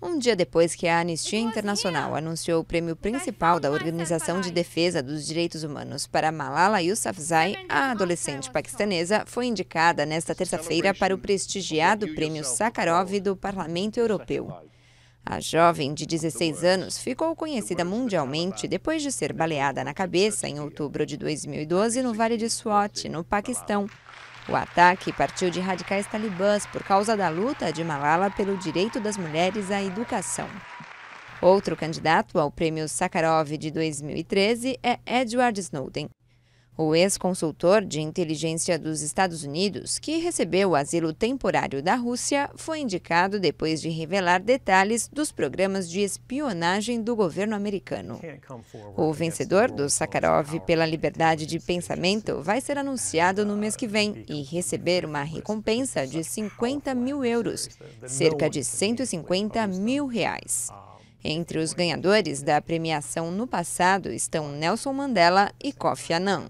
Um dia depois que a Anistia Internacional anunciou o prêmio principal da Organização de Defesa dos Direitos Humanos para Malala Yousafzai, a adolescente paquistanesa foi indicada nesta terça-feira para o prestigiado prêmio Sakharov do Parlamento Europeu. A jovem de 16 anos ficou conhecida mundialmente depois de ser baleada na cabeça em outubro de 2012 no Vale de Swat, no Paquistão, o ataque partiu de radicais talibãs por causa da luta de Malala pelo direito das mulheres à educação. Outro candidato ao prêmio Sakharov de 2013 é Edward Snowden. O ex-consultor de inteligência dos Estados Unidos, que recebeu o asilo temporário da Rússia, foi indicado depois de revelar detalhes dos programas de espionagem do governo americano. O vencedor do Sakharov pela liberdade de pensamento vai ser anunciado no mês que vem e receber uma recompensa de 50 mil euros, cerca de 150 mil reais. Entre os ganhadores da premiação no passado estão Nelson Mandela e Kofi Annan.